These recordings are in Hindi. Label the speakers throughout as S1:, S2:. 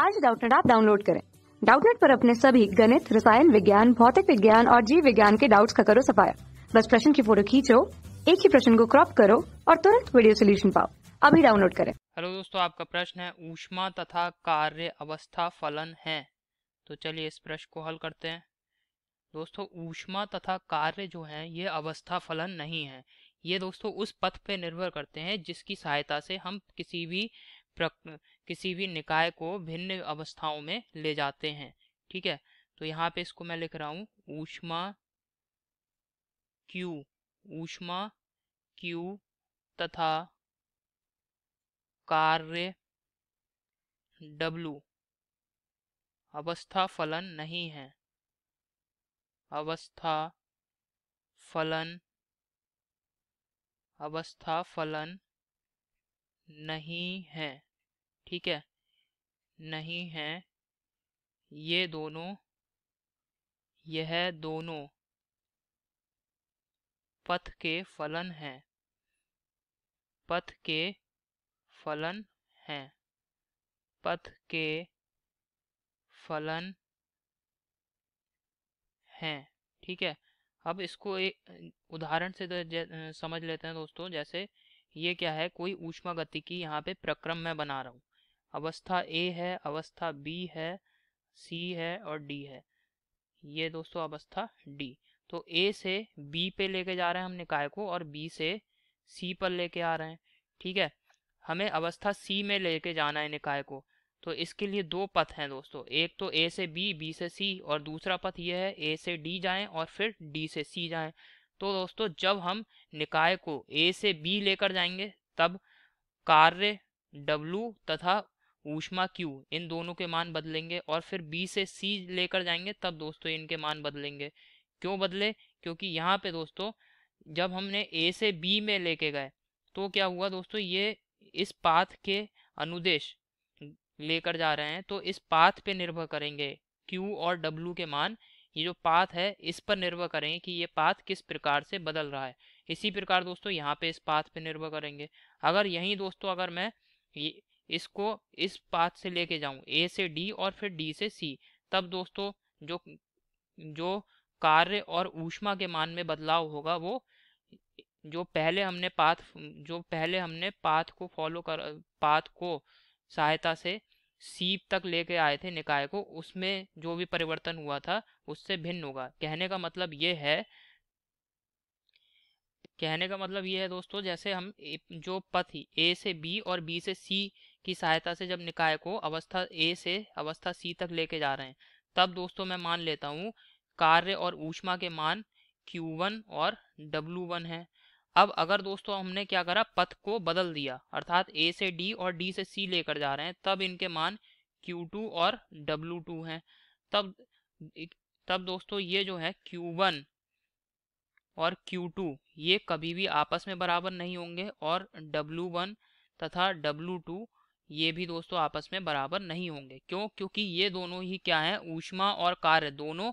S1: आज डाउटनेट आप डाउनलोड करें डाउटनेट पर अपने सभी गणित रसायन विज्ञान भौतिक विज्ञान और जीव विज्ञान के डाउट्स का करो सफाया बस प्रश्न की फोटो खींचो एक ही प्रश्न को क्रॉप करो और तुरंत वीडियो सोल्यूशन पाओ अभी डाउनलोड करें हेलो दोस्तों आपका प्रश्न है ऊष्मा तथा कार्य अवस्था फलन है तो चलिए इस प्रश्न को हल करते हैं दोस्तों ऊष्मा तथा कार्य जो है ये अवस्था फलन नहीं है ये दोस्तों उस पथ पे निर्भर करते हैं जिसकी सहायता से हम किसी भी किसी भी निकाय को भिन्न अवस्थाओं में ले जाते हैं ठीक है तो यहाँ पे इसको मैं लिख रहा हूँ ऊष्मा क्यू ऊष्मा क्यू तथा कार्य डब्लू अवस्था फलन नहीं है अवस्था फलन अवस्था फलन नहीं है ठीक है नहीं है ये दोनों यह दोनों पथ के फलन हैं पथ के फलन हैं पथ के फलन हैं ठीक है अब इसको एक उदाहरण से तो समझ लेते हैं दोस्तों जैसे ये क्या है कोई ऊष्मा गति की यहाँ पे प्रक्रम मैं बना रहा हूँ अवस्था ए है अवस्था बी है सी है और डी है ये दोस्तों अवस्था डी तो ए से बी पे लेके जा रहे हैं हम निकाय को और बी से सी पर लेके आ रहे हैं ठीक है हमें अवस्था सी में लेके जाना है निकाय को तो इसके लिए दो पथ हैं दोस्तों एक तो ए से बी बी से सी और दूसरा पथ यह है ए से डी जाएं और फिर डी से सी जाएं तो दोस्तों जब हम निकाय को ए से बी लेकर जाएंगे तब कार्य डब्लू तथा ऊष्मा क्यू इन दोनों के मान बदलेंगे और फिर बी से सी लेकर जाएंगे तब दोस्तों इनके मान बदलेंगे क्यों बदले क्योंकि यहाँ पे दोस्तों जब हमने ए से बी में लेके गए तो क्या हुआ दोस्तों ये इस पाथ के अनुदेश लेकर जा रहे हैं तो इस पाथ पे निर्भर करेंगे क्यू और डब्लू के मान ये जो पाथ है इस पर निर्भर करेंगे कि ये पाथ किस प्रकार से बदल रहा है इसी प्रकार दोस्तों यहाँ पे इस पाथ पे निर्भर करेंगे अगर यहीं दोस्तों अगर मैं इसको इस पाथ से लेके जाऊं ए से डी और फिर डी से सी तब दोस्तों जो जो कार्य और ऊष्मा के मान में बदलाव होगा वो जो पहले हमने पाथ जो पहले हमने पाथ को फॉलो कर पाथ को सहायता से सीप तक लेके आए थे निकाय को उसमें जो भी परिवर्तन हुआ था उससे भिन्न होगा कहने का मतलब ये है कहने का मतलब ये है दोस्तों जैसे हम जो पथ ही ए से बी और बी से सी की सहायता से जब निकाय को अवस्था ए से अवस्था सी तक लेके जा रहे हैं तब दोस्तों मैं मान लेता हूँ कार्य और ऊष्मा के मान Q1 और W1 है अब अगर दोस्तों हमने क्या करा पथ को बदल दिया अर्थात A से D और D से C लेकर जा रहे हैं तब इनके मान Q2 और W2 हैं तब तब दोस्तों ये जो है Q1 और Q2 ये कभी भी आपस में बराबर नहीं होंगे और W1 तथा W2 ये भी दोस्तों आपस में बराबर नहीं होंगे क्यों क्योंकि ये दोनों ही क्या है ऊष्मा और कार्य दोनों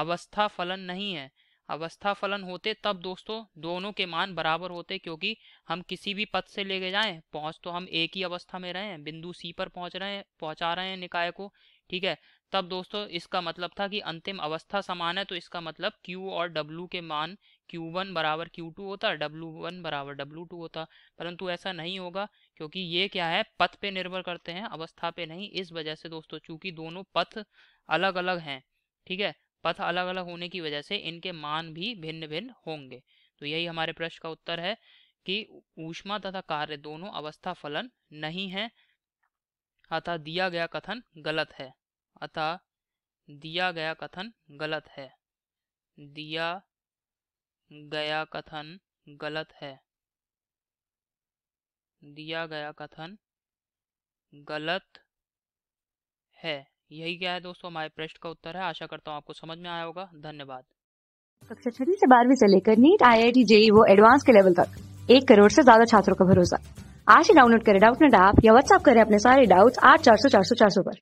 S1: अवस्था फलन नहीं है अवस्था फलन होते तब दोस्तों दोनों के मान बराबर होते क्योंकि हम किसी भी पद से लेके जाएं पहुंच तो हम एक ही अवस्था में रहे हैं बिंदु सी पर पहुंच रहे हैं पहुंचा रहे हैं निकाय को ठीक है तब दोस्तों इसका मतलब था कि अंतिम अवस्था समान है तो इसका मतलब Q और W के मान क्यू वन बराबर क्यू टू होता डब्लू वन बराबर डब्लू टू होता परंतु ऐसा नहीं होगा क्योंकि ये क्या है पथ पे निर्भर करते हैं अवस्था पे नहीं इस वजह से दोस्तों चूंकि दोनों पथ अलग अलग हैं ठीक है पथ अलग अलग होने की वजह से इनके मान भी भिन्न भिन्न होंगे तो यही हमारे प्रश्न का उत्तर है कि ऊष्मा तथा कार्य दोनों अवस्था फलन नहीं है अतः दिया गया कथन गलत है अतः दिया गया कथन गलत है दिया गया कथन गलत है दिया गया कथन गलत है यही क्या है दोस्तों हमारे प्रश्न का उत्तर है आशा करता हूँ आपको समझ में आया होगा धन्यवाद कक्षा छठी से बारहवीं से लेकर NEET I I T JEE वो एडवांस के लेवल तक एक करोड़ से ज्यादा छात्रों का भरोसा आज ही डाउनलोड करें डाउट नेट ऐप या व्हाट्सअप करें अपने सारे डाउट्स आठ चार सौ चार सौ चार सौ पर